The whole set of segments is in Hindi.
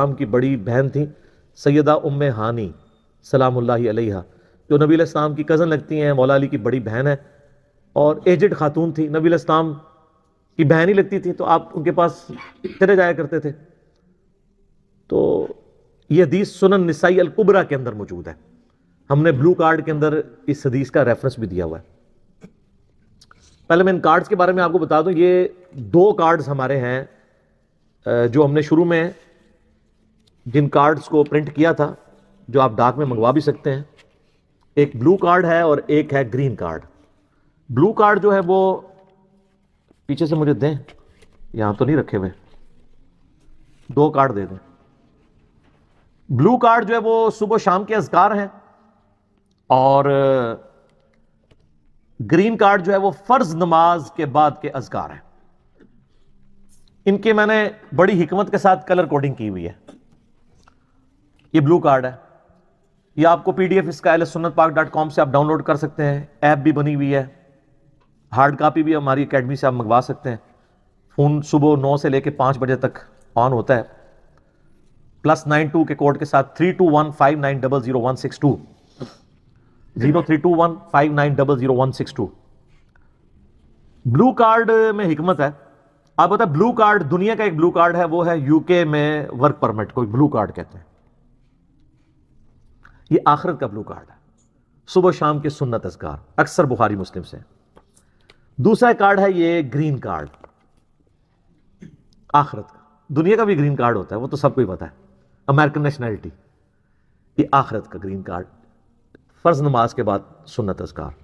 सलाम की बड़ी बहन थी सैदा उम हानी सलाम अलैहा जो नबी सलाम की कज़न लगती हैं मौला अली की बड़ी बहन है और एजड खातून थी नबी सलाम की बहन ही लगती थी तो आप उनके पास चले जाया करते थे तो ये हदीस सुनन नसाई अलकुबरा के अंदर मौजूद है हमने ब्लू कार्ड के अंदर इस हदीस का रेफरेंस भी दिया हुआ है पहले मैं इन कार्ड्स के बारे में आपको बता दूं ये दो कार्ड्स हमारे हैं जो हमने शुरू में जिन कार्ड्स को प्रिंट किया था जो आप डाक में मंगवा भी सकते हैं एक ब्लू कार्ड है और एक है ग्रीन कार्ड ब्लू कार्ड जो है वो पीछे से मुझे दें यहाँ तो नहीं रखे हुए दो कार्ड दे दें ब्लू कार्ड जो है वो सुबह शाम के असगार हैं और ग्रीन कार्ड जो है वो फर्ज नमाज के बाद के असगार हैं इनके मैंने बड़ी हिकमत के साथ कलर कोडिंग की हुई है ये ब्लू कार्ड है ये आपको पीडीएफ इसका एल सुन्नत पाक डॉट कॉम से आप डाउनलोड कर सकते हैं ऐप भी बनी हुई है हार्ड कापी भी हमारी अकेडमी से आप मंगवा सकते हैं फ़ोन सुबह नौ से लेकर पाँच बजे तक ऑन होता है प्लस नाइन टू के कोड के साथ three two one five nine double zero one six two zero three two one five nine double zero one six two blue card में हिकमत है आप बताए ब्लू कार्ड दुनिया का एक ब्लू कार्ड है वो है यूके में वर्क परमिट को ब्लू कार्ड कहते हैं ये आखिरत का ब्लू कार्ड है सुबह शाम के सुन्नत असगार अक्सर बुखारी मुस्लिम से दूसरा कार्ड है ये ग्रीन कार्ड आखरत का दुनिया का भी ग्रीन कार्ड होता है वो तो सबको ही पता है अमेरिकन नेशनैलिटी ये आखरत का ग्रीन कार्ड फ़र्ज नमाज के बाद सुन्नत असकार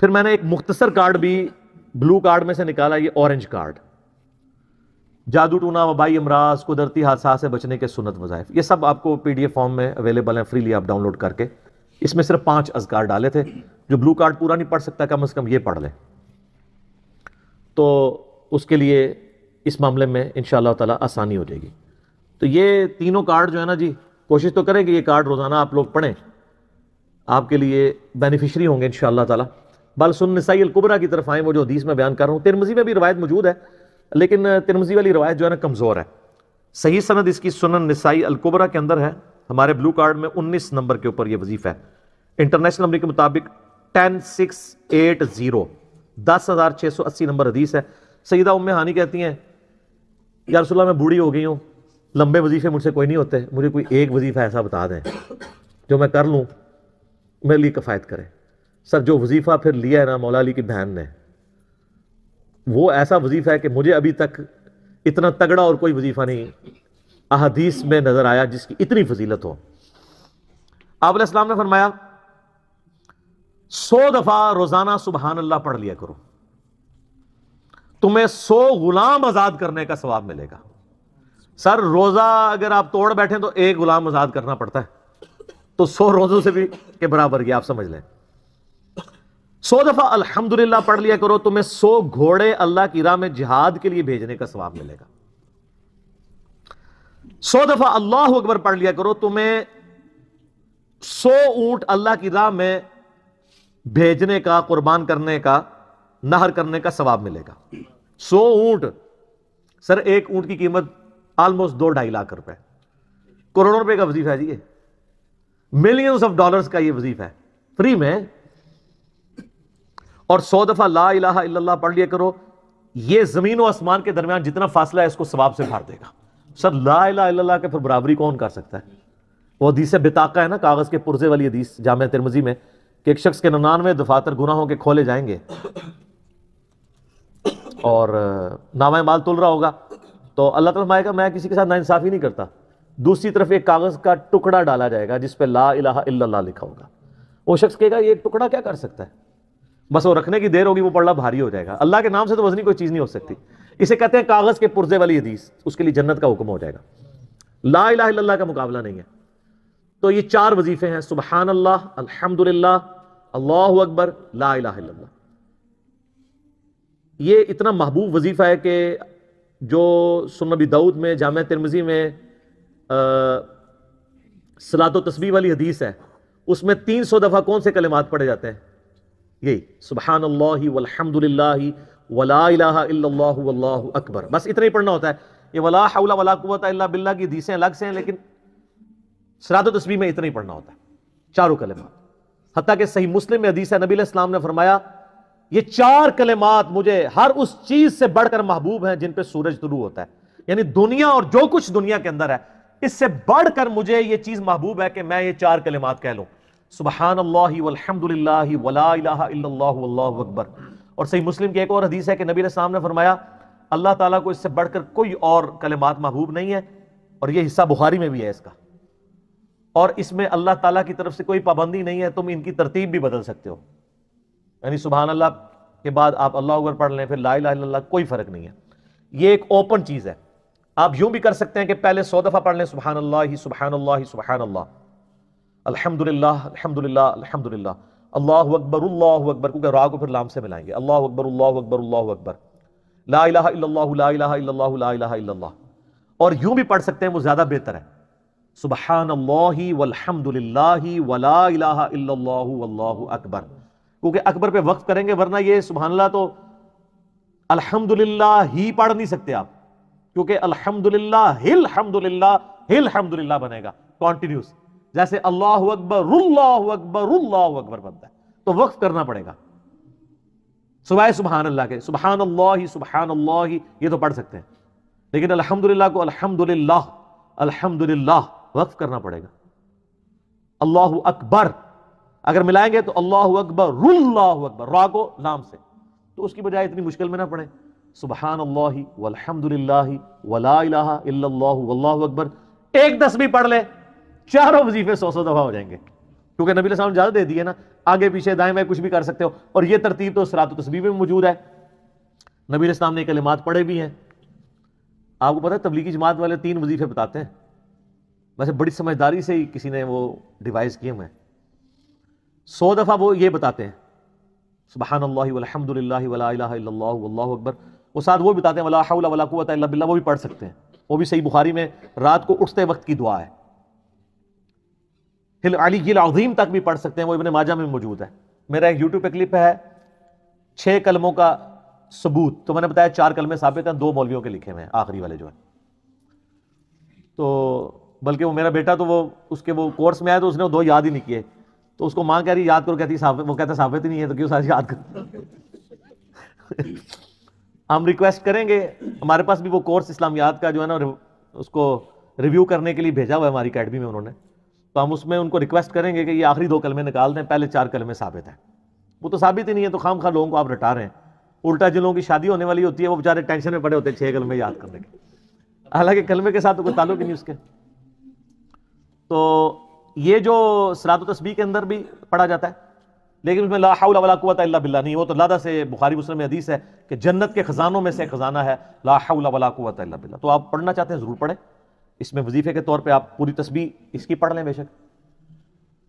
फिर मैंने एक मुख्तसर कार्ड भी ब्लू कार्ड में से निकाला ये ऑरेंज कार्ड जादू टूना वबाई अमराज कुदरती हादसा से बचने के सुनत वज़ायफ ये सब आपको पी डी एफ फॉर्म में अवेलेबल हैं फ्रीली आप डाउनलोड करके इसमें सिर्फ पाँच अजगार डाले थे जो ब्लू कार्ड पूरा नहीं पढ़ सकता कम अज़ कम ये पढ़ लें तो उसके लिए इस मामले में इन ताला आसानी हो जाएगी तो ये तीनों कार्ड जो है ना जी कोशिश तो करें कि ये कार्ड रोज़ाना आप लोग पढ़ें आपके लिए बेनिफिशरी होंगे इन ताला बल सुन नसाई अलकुबरा की तरफ आएँ वो जो हदीस में बयान कर रहा हूँ तिरमजी में भी रवायत मौजूद है लेकिन तिरमजी वाली रवायत जो है ना कमज़ोर है सही सनद इसकी सुनन नसाई अलकोबरा के अंदर है हमारे ब्लू कार्ड में उन्नीस नंबर के ऊपर यह वजीफ़ा है इंटरनेशनल नंबर के मुताबिक टेन सिक्स एट ज़ीरो दस हज़ार छह सौ अस्सी नंबर हदीस है सईदा उम्म हानि कहती हैं यार मैं बूढ़ी हो गई हूँ लंबे वजीफे मुझसे कोई नहीं होते मुझे कोई एक वजीफ़ा ऐसा बता दें जो मैं कर लूँ मेरे लिए कफ़ायत करें सर जो वजीफ़ा फिर लिया है ना मौला अली की बहन ने वो ऐसा वजीफ़ा है कि मुझे अभी तक इतना तगड़ा और कोई वजीफ़ा नहीं अहदीस में नज़र आया जिसकी इतनी फजीलत हो आप ने फरमाया सौ दफ़ा रोज़ाना सुबहान अल्लाह पढ़ लिया करो तुम्हें सौ गुलाम आज़ाद करने का सवाब मिलेगा सर रोज़ा अगर आप तोड़ बैठे तो एक गुलाम आज़ाद करना पड़ता है तो सौ रोज़ों से भी के बराबर गया आप समझ लें सौ दफा अल्हम्दुलिल्लाह पढ़ लिया करो तुम्हें सौ घोड़े अल्लाह की राह में जिहाद के लिए भेजने का सवाब मिलेगा सौ दफा अल्लाह अकबर पढ़ लिया करो तुम्हें सौ ऊंट अल्लाह की राह में भेजने का कुर्बान करने का नहर करने का सवाब मिलेगा सौ ऊंट सर एक ऊंट की कीमत ऑलमोस्ट दो ढाई लाख रुपए करोड़ों रुपए का वजीफा है जी मिलियंस ऑफ डॉलर्स का ये वजीफा है फ्री में और सौ दफा ला इलाहा इल्लल्लाह पढ़ लिया करो ये जमीन और आसमान के दरमियान जितना फासला है इसको सवाब से फाड़ देगा सर ला इला इल्लल्लाह के फिर बराबरी कौन कर सकता है वो हदीस बेताका है ना कागज़ के पुरजे वाली हदीस जाम तिरमजी में कि एक शख्स के ननानवे दफातर गुनाहों के खोले जाएंगे और नामा माल तुल रहा होगा तो अल्लाह तला फरमाएगा मैं किसी के साथ इंसाफी नहीं करता दूसरी तरफ एक कागज़ का टुकड़ा डाला जाएगा जिस पर ला इलाहा इल्लल्लाह लिखा होगा वो शख्स कहेगा ये टुकड़ा क्या कर सकता है बस वो रखने की देर होगी वो पड़ला भारी हो जाएगा अल्लाह के नाम से तो वजनी कोई चीज़ नहीं हो सकती इसे कहते हैं कागज़ के पुर्जे वाली हदीस उसके लिए जन्नत का हुक्म हो जाएगा ला इला का मुकाबला नहीं है तो ये चार वजीफे हैं सुबहान अल्लाह अलहमदुल्ला अल्लाह अकबर ला इला ये इतना महबूब वजीफ़ा है कि जो सुनबी दाऊद में जाम तिरमजी में सलात तस्वीर वाली हदीस है उसमें तीन सौ दफ़ा कौन से कलेमात पढ़े जाते हैं ये सुबहान अल्लाह वलहमदिल्ला अकबर बस इतना ही पढ़ना होता है ये वला वला बिल्ला की दीसें अलग से हैं लेकिन सरात तस्वीर में इतना ही पढ़ना होता है चारों कलिमा हती के सही मुस्लिम में हदीस है नबी इस्लाम ने फरमाया ये चार कलिमात मुझे हर उस चीज से बढ़कर महबूब हैं जिन पे सूरज तुलू होता है यानी दुनिया और जो कुछ दुनिया के अंदर है इससे बढ़कर मुझे ये चीज महबूब है कि मैं ये चार कलिमात कह लूं सुबहान अल्लाह अकबर और सही मुस्लिम की एक और हदीस है कि नबी इस्लाम ने फरमाया अल्लाह ताला को इससे बढ़कर कोई और कलमात महबूब नहीं है और यह हिस्सा बुखारी में भी है इसका और इसमें अल्लाह ताला की तरफ से कोई पाबंदी नहीं है तुम इनकी तरतीब भी बदल सकते हो यानी सुबहान अल्लाह के बाद आप अल्लाह अकबर पढ़ लें फिर ला कोई फ़र्क नहीं है ये एक ओपन चीज़ है आप यूं भी कर सकते हैं कि पहले सौ दफ़ा पढ़ लें सुबहान अल्लाह सुबहान अल्लाह सुबहान अल्लाह अल्हम्दुलिल्लाह अल्हम्दुलिल्लाह अल्हम्दुलिल्लाह अल्लाह अकबर अल्लाह अकबर क्योंकि रा को फिर लाम से मिलाएंगे अल्लाह अकबर अल्लाह अकबर अल्लाह अकबर ला और यूं भी पढ़ सकते हैं वो ज़्यादा बेहतर है सुबह अकबर क्योंकि अकबर पे वक्त करेंगे वरना ये सुबहान तो अल्हम्दुलिल्लाह ही पढ़ नहीं सकते आप क्योंकि अल्हम्दुलिल्लाह हिल हम्दुलिल्लाह हिल हम्दुलिल्लाह बनेगा कॉन्टिन्यूस जैसे अल्लाह अकबर अल्लाह अकबर अल्लाह अकबर बनता है तो वक्त करना पड़ेगा सुबह सुबहान अल्लाह के सुबहान अल्लाह ही सुबहान अल्लाह ही ये तो पढ़ सकते हैं लेकिन अल्हम्दुलिल्लाह को अल्हम्दुलिल्लाह अल्हम्दुलिल्लाह वक्फ करना पड़ेगा अल्लाह अकबर अगर मिलाएंगे तो अल्लाह अकबर अल्लाह अकबर रा को लाम से तो उसकी बजाय इतनी मुश्किल में ना पड़े सुबहान अल्लाह वल्हम्दुलिल्लाह वला इलाहा इल्लल्लाह वल्लाहु अकबर एक दस भी पढ़ ले चारों वजीफे सौ सौ दफा हो जाएंगे क्योंकि नबी साहब ज्यादा दे दिए ना आगे पीछे दाएं में कुछ भी कर सकते हो और ये तरतीब तो सरात तस्वीर में मौजूद है नबी साहब ने कलिमात पढ़े भी हैं आपको पता है तबलीगी जमात वाले तीन वजीफे बताते हैं वैसे बड़ी समझदारी से ही किसी ने वो डिवाइस किए हुए हैं सौ दफ़ा वो ये बताते हैं सुबहान अकबर वो साथ वो बताते हैं वला वला वो भी पढ़ सकते हैं वो भी सही बुखारी में रात को उठते वक्त की दुआ है हिल अली गिल अजीम तक भी पढ़ सकते हैं वो इबन माजा में मौजूद है मेरा एक यूट्यूब पे क्लिप है छः कलमों का सबूत तो मैंने बताया चार कलमे साबित हैं दो मौलवियों के लिखे हुए हैं आखिरी वाले जो हैं तो बल्कि वो मेरा बेटा तो वो उसके वो कोर्स में आया तो उसने वो दो याद ही नहीं किए तो उसको माँ कह रही याद करो कहती साफ वो कहता साबित ही नहीं है तो क्यों सारी याद कर हम रिक्वेस्ट करेंगे हमारे पास भी वो कोर्स इस्लामियात का जो है ना उसको रिव्यू करने के लिए भेजा हुआ है हमारी अकेडमी में उन्होंने तो हम उसमें उनको रिक्वेस्ट करेंगे कि ये आखिरी दो कलमे निकाल दें पहले चार कलमे साबित हैं वो तो साबित ही नहीं है तो खाम खा लोगों को आप रटा रहे हैं उल्टा जिन लोगों की शादी होने वाली होती है वो बेचारे टेंशन में पड़े होते हैं छः कलमे याद करने के हालांकि कलमे के साथ तो कोई ताल्लुक ही नहीं उसके तो ये जो सरात तस्बी के अंदर भी पढ़ा जाता है लेकिन उसमें लाहौलावलाकुत बिल्ला नहीं वो तो लादा से बुखारी मुस्लिम में हदीस है कि जन्नत के खजानों में से खजाना है लाहौलावलाकुत बिल्ला तो आप पढ़ना चाहते हैं ज़रूर पढ़ें इसमें वजीफे के तौर पर आप पूरी तस्वीर इसकी पढ़ लें बेशक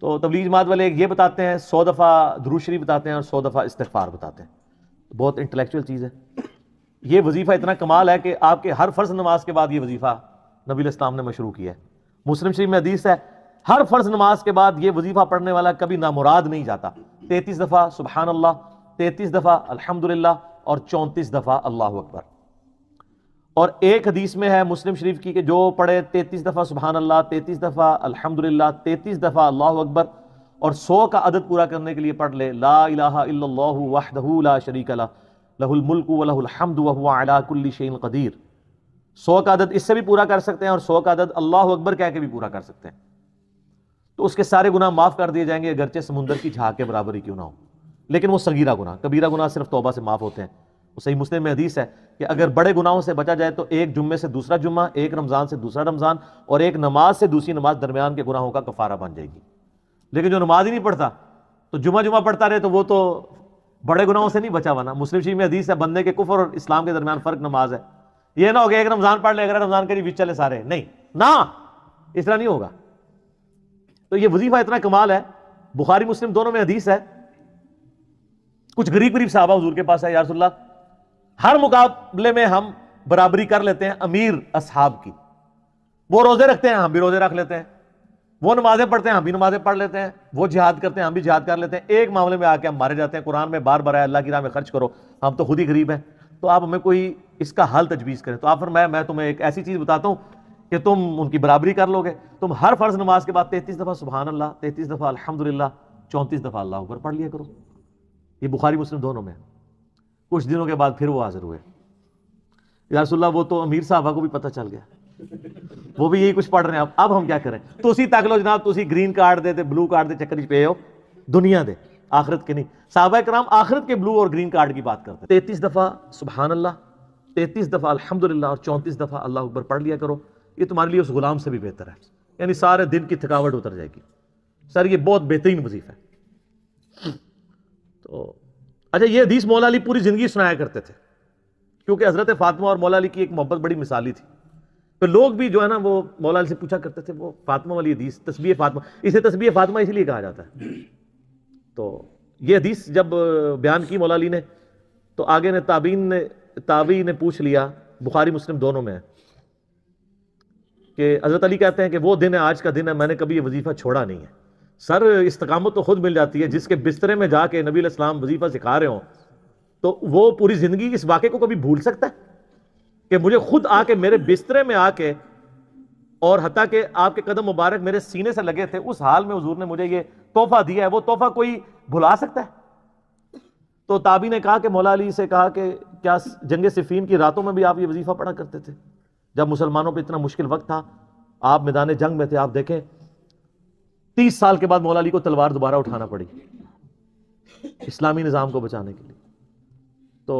तो तबलीग मात वाले ये बताते हैं सौ दफ़ा द्रूशरी बताते हैं और सौ दफ़ा इस्तफार बताते हैं बहुत इंटेलेक्चुअल चीज़ है ये वजीफ़ा इतना कमाल है कि आपके हर फ़र्ज नमाज के बाद ये वजीफ़ा नबी इस्लाम ने मशरू किया है मुस्लिम शरीफ में हदीस है हर फ़र्ज नमाज के बाद ये वजीफ़ा पढ़ने वाला कभी नामुराद नहीं जाता तैतीस दफ़ा सुबहानल्ला तैतीस दफ़ा अलहमदिल्ला और चौंतीस दफ़ा अल्लाह अकबर और एक हदीस में है मुस्लिम शरीफ की कि जो पढ़े तैतीस दफ़ा सुबहान अल्लाह तैतीस दफ़ा अल्हम्दुलिल्लाह तैतीस दफ़ा अल्लाह अकबर और सौ का अदद पूरा करने के लिए पढ़ ले ला वाहदहूला शरीक ला लहुलमुल्क वलहमद वहुआकुल्ली शन कदीर सौ का अदद इससे भी पूरा कर सकते हैं और सौ का अदद अल्लाह अकबर कह के भी पूरा कर सकते हैं तो उसके सारे गुना माफ़ कर दिए जाएंगे अगरचे समुंदर की झाक के बराबरी क्यों ना हो लेकिन वो सगीरा गुना कबीरा गुना सिर्फ तोबा से माफ़ होते हैं तो सही मुस्लिम में हदीस है कि अगर बड़े गुनाहों से बचा जाए तो एक जुम्मे से दूसरा जुम्मा एक रमज़ान से दूसरा रमज़ान और एक नमाज से दूसरी नमाज दरमियान के गुनाहों का कफारा बन जाएगी लेकिन जो नमाज ही नहीं पढ़ता तो जुमा जुमा पढ़ता रहे तो वो तो बड़े गुनाहों से नहीं बचा हुआ ना मुस्लिम शरीफ में हदीस है बंदे के कुफर और इस्लाम के दरमियान फ़र्क नमाज है यह ना होगा एक रमज़ान पढ़ लेकर रमज़ान के लिए बीच चले सारे नहीं ना इस तरह नहीं होगा तो यह वजीफा इतना कमाल है बुखारी मुस्लिम दोनों में हदीस है कुछ गरीब गरीब साहबा हजूर के पास है यारसल्ला हर मुकाबले में हम बराबरी कर लेते हैं अमीर असहाब की वो रोजे रखते हैं हम भी रोजे रख लेते हैं वो नमाजें पढ़ते हैं हम भी नमाजें पढ़ लेते हैं वो जिहाद करते हैं हम भी जिहाद कर लेते हैं एक मामले में आके हम मारे जाते हैं कुरान में बार बार आए अल्लाह की राह में खर्च करो हम तो खुद ही गरीब हैं तो आप हमें कोई इसका हल तजवीज़ करें तो आप फिर मैं मैं तुम्हें एक ऐसी चीज़ बताता हूँ कि तुम उनकी बराबरी कर लोगे तुम हर फ़र्ज़ नमाज के बाद तैतीस दफ़ा सुबहान अल्लाह तैंतीस दफ़ा अलहमदिल्ला चौंतीस दफ़ा अल्लाह ऊपर पढ़ लिया करो ये बुखारी मुस्लिम दोनों में कुछ दिनों के बाद फिर वो हाजिर हुए यारसोल्ला वो तो अमीर साहबा को भी पता चल गया वो भी यही कुछ पढ़ रहे हैं अब अब हम क्या करें तुसी तक लो जनाब तुसी ग्रीन कार्ड दे दे ब्लू कार्ड दे चक्कर पे हो दुनिया दे आखिरत के नहीं साहबा कराम आखिरत के ब्लू और ग्रीन कार्ड की बात करते हैं तैतीस दफ़ा सुबहान अल्लाह तैतीस दफ़ा अलहमदुल्ला और चौंतीस दफ़ा अल्लाह अकबर पढ़ लिया करो ये तुम्हारे लिए उस गुलाम से भी बेहतर है यानी सारे दिन की थकावट उतर जाएगी सर ये बहुत बेहतरीन वजीफ़ है तो अच्छा ये हदीस मौला अली पूरी ज़िंदगी सुनाया करते थे क्योंकि हज़रत फातिमा और मौला अली की एक मोहब्बत बड़ी मिसाली थी तो लोग भी जो है ना वो मौला अली से पूछा करते थे वो फातिमा वाली हदीस तस्वीर फातिमा इसे तस्वीर फातिमा इसीलिए कहा जाता है तो ये हदीस जब बयान की मौला अली ने तो आगे ने ताबीन ने ताबी ने पूछ लिया बुखारी मुस्लिम दोनों में कि हज़रत अली कहते हैं कि वो दिन है आज का दिन है मैंने कभी ये वजीफ़ा छोड़ा नहीं है सर इस्तकामत तो खुद मिल जाती है जिसके बिस्तरे में जाके नबी इस्लाम वजीफा सिखा रहे हो तो वो पूरी ज़िंदगी इस वाक्य को कभी भूल सकता है कि मुझे खुद आके मेरे बिस्तरे में आके और हती के आपके कदम मुबारक मेरे सीने से लगे थे उस हाल में हजूर ने मुझे ये तोहफा दिया है वो तोहफा कोई भुला सकता है तो ताबी ने कहा कि मौला अली से कहा कि क्या जंग सिफीन की रातों में भी आप ये वजीफ़ा पड़ा करते थे जब मुसलमानों पर इतना मुश्किल वक्त था आप मैदान जंग में थे आप देखें तीस साल के बाद मौला अली को तलवार दोबारा उठाना पड़ी इस्लामी निज़ाम को बचाने के लिए तो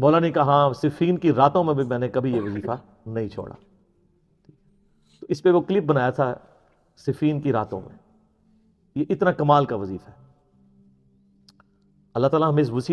मौला ने कहा सिफीन की रातों में भी मैंने कभी यह वजीफ़ा नहीं छोड़ा तो इस पर वो क्लिप बनाया था सिफीन की रातों में ये इतना कमाल का वजीफ़ा है अल्लाह ताला हमें इस